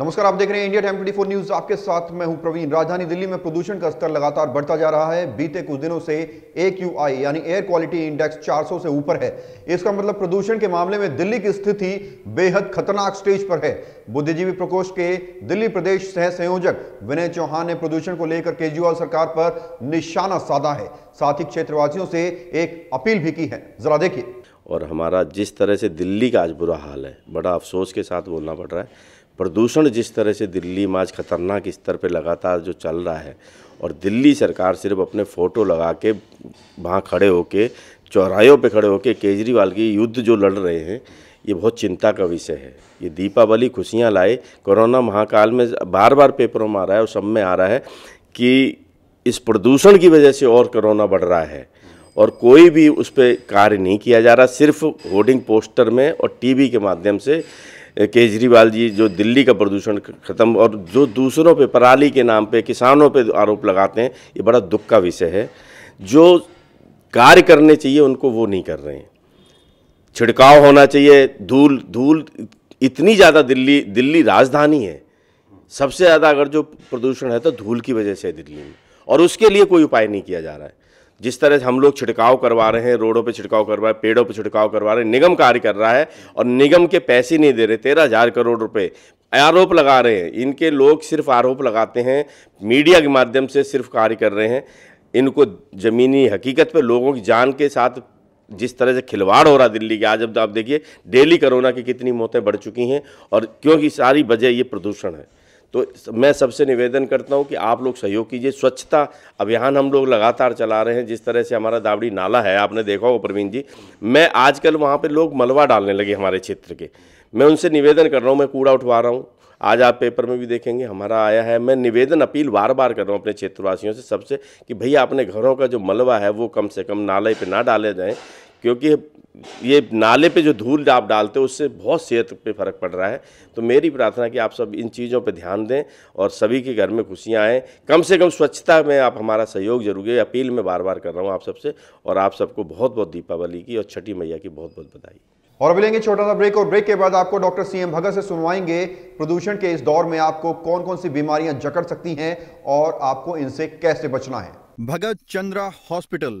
नमस्कार आप देख रहे हैं India Time twenty four news आपके साथ मैं हूं प्रवीण राजधानी दिल्ली में प्रदूषण का स्तर लगातार बढ़ता जा रहा है बीते कुछ दिनों से ए यानी एयर क्वालिटी इंडेक्स 400 से ऊपर है इसका मतलब प्रदूषण के मामले में दिल्ली की स्थिति बेहद खतरनाक स्टेज पर है बुद्धिजीवी प्रकोष्ठ के दिल्ली प्रदेश सह संयोजक विनय चौहान ने प्रदूषण को लेकर केजरीवाल सरकार पर निशाना साधा है साथ ही क्षेत्रवासियों से एक अपील भी की है जरा देखिए और हमारा जिस तरह से दिल्ली का आज बुरा हाल है बड़ा अफसोस के साथ बोलना पड़ रहा है प्रदूषण जिस तरह से दिल्ली में आज खतरनाक स्तर पर लगातार जो चल रहा है और दिल्ली सरकार सिर्फ अपने फ़ोटो लगा के वहाँ खड़े होके चौराहों पे खड़े होके केजरीवाल की युद्ध जो लड़ रहे हैं ये बहुत चिंता का विषय है ये दीपावली खुशियाँ लाए कोरोना महाकाल में बार बार पेपरों में आ रहा है और सब में आ रहा है कि इस प्रदूषण की वजह से और कोरोना बढ़ रहा है और कोई भी उस पर कार्य नहीं किया जा रहा सिर्फ होर्डिंग पोस्टर में और टीवी के माध्यम से केजरीवाल जी जो दिल्ली का प्रदूषण खत्म और जो दूसरों पे पराली के नाम पे किसानों पे आरोप लगाते हैं ये बड़ा दुख का विषय है जो कार्य करने चाहिए उनको वो नहीं कर रहे हैं छिड़काव होना चाहिए धूल धूल इतनी ज़्यादा दिल्ली दिल्ली राजधानी है सबसे ज़्यादा अगर जो प्रदूषण है तो धूल की वजह से है दिल्ली में और उसके लिए कोई उपाय नहीं किया जा रहा है जिस तरह से हम लोग छिड़काव करवा रहे हैं रोडों पे छिड़काव करवा रहे पेड़ों पे छिड़काव करवा रहे हैं निगम कार्य कर रहा है और निगम के पैसे नहीं दे रहे तेरह हज़ार करोड़ रुपए आरोप लगा रहे हैं इनके लोग सिर्फ आरोप लगाते हैं मीडिया के माध्यम से सिर्फ कार्य कर रहे हैं इनको ज़मीनी हकीकत पर लोगों की जान के साथ जिस तरह से खिलवाड़ हो रहा दिल्ली के आज अब आप देखिए डेली कोरोना की कितनी मौतें बढ़ चुकी हैं और क्योंकि सारी वजह ये प्रदूषण है तो मैं सबसे निवेदन करता हूं कि आप लोग सहयोग कीजिए स्वच्छता अभियान हम लोग लगातार चला रहे हैं जिस तरह से हमारा दावड़ी नाला है आपने देखा होगा प्रवीण जी मैं आजकल वहां पे लोग मलबा डालने लगे हमारे क्षेत्र के मैं उनसे निवेदन कर रहा हूँ मैं कूड़ा उठवा रहा हूँ आज आप पेपर में भी देखेंगे हमारा आया है मैं निवेदन अपील बार बार कर रहा हूँ अपने क्षेत्रवासियों से सबसे कि भैया अपने घरों का जो मलबा है वो कम से कम नाले पे ना डाले जाएँ क्योंकि ये नाले पे जो धूल आप डालते हो उससे बहुत सेहत पे फ़र्क पड़ रहा है तो मेरी प्रार्थना कि आप सब इन चीज़ों पे ध्यान दें और सभी के घर में खुशियाँ आएँ कम से कम स्वच्छता में आप हमारा सहयोग जरूर अपील में बार बार कर रहा हूँ आप सबसे और आप सबको बहुत बहुत दीपावली की और छठी मैया की बहुत बहुत बधाई और अभी लेंगे छोटा सा ब्रेक और ब्रेक के बाद आपको डॉक्टर सीएम भगत से सुनवाएंगे प्रदूषण के इस दौर में आपको कौन कौन सी बीमारियां जकड़ सकती हैं और आपको इनसे कैसे बचना है भगत चंद्रा हॉस्पिटल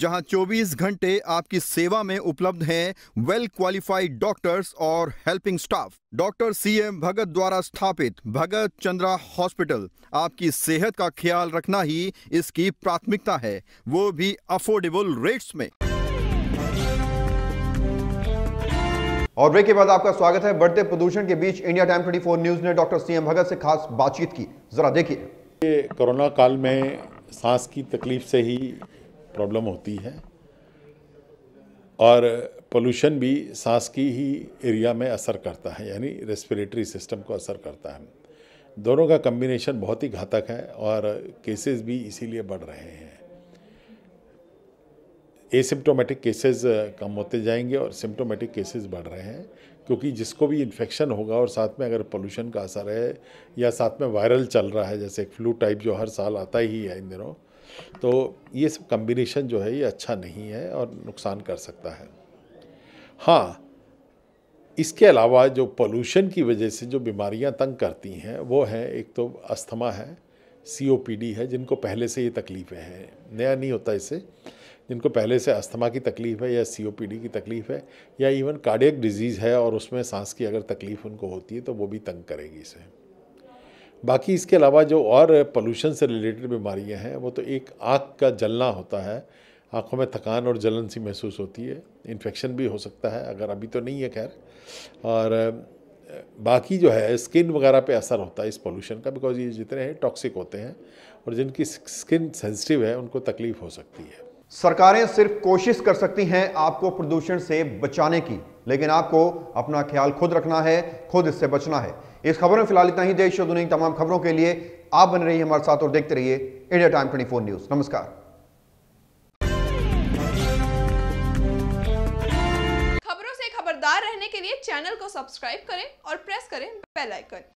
जहां 24 घंटे आपकी सेवा में उपलब्ध हैं वेल क्वालिफाइड डॉक्टर्स और helping staff doctor CM Bhagat द्वारा स्थापित भगत चंद्रा हॉस्पिटल आपकी सेहत का ख्याल रखना ही इसकी प्राथमिकता है वो भी अफोर्डेबल रेट्स में और ब्रेक के बाद आपका स्वागत है बढ़ते प्रदूषण के बीच इंडिया टाइम 24 न्यूज ने डॉक्टर सीएम भगत से खास बातचीत की जरा देखिए कोरोना काल में सांस की तकलीफ से ही प्रॉब्लम होती है और पोल्यूशन भी सांस की ही एरिया में असर करता है यानी रेस्पिरेटरी सिस्टम को असर करता है दोनों का कम्बिनेशन बहुत ही घातक है और केसेस भी इसीलिए बढ़ रहे हैं एसिम्टोमेटिक केसेस कम होते जाएंगे और सिम्टोमेटिक केसेस बढ़ रहे हैं क्योंकि जिसको भी इन्फेक्शन होगा और साथ में अगर पोल्यूशन का असर है या साथ में वायरल चल रहा है जैसे फ्लू टाइप जो हर साल आता ही है इन दिनों तो ये सब कम्बिनेशन जो है ये अच्छा नहीं है और नुकसान कर सकता है हाँ इसके अलावा जो पोल्यूशन की वजह से जो बीमारियां तंग करती हैं वो है एक तो अस्थमा है सीओपीडी है जिनको पहले से ये तकलीफ़ें हैं नया नहीं होता इसे जिनको पहले से अस्थमा की तकलीफ़ है या सीओपीडी की तकलीफ़ है या इवन कार्डियक डिजीज़ है और उसमें सांस की अगर तकलीफ़ उनको होती है तो वो भी तंग करेगी इसे बाकी इसके अलावा जो और पोल्यूशन से रिलेटेड बीमारियां हैं वो तो एक आँख का जलना होता है आँखों में थकान और जलन सी महसूस होती है इन्फेक्शन भी हो सकता है अगर अभी तो नहीं है खैर और बाकी जो है स्किन वगैरह पे असर होता है इस पोल्यूशन का बिकॉज ये जितने हैं टॉक्सिक होते हैं और जिनकी स्किन सेंसिटिव है उनको तकलीफ हो सकती है सरकारें सिर्फ कोशिश कर सकती हैं आपको प्रदूषण से बचाने की लेकिन आपको अपना ख्याल खुद रखना है खुद इससे बचना है इस खबर में फिलहाल इतना ही देश और दुनिया की तमाम खबरों के लिए आप बन रहिए हमारे साथ और देखते रहिए India Time twenty four news नमस्कार खबरों से खबरदार रहने के लिए चैनल को सब्सक्राइब करें और प्रेस करें बेल आइकन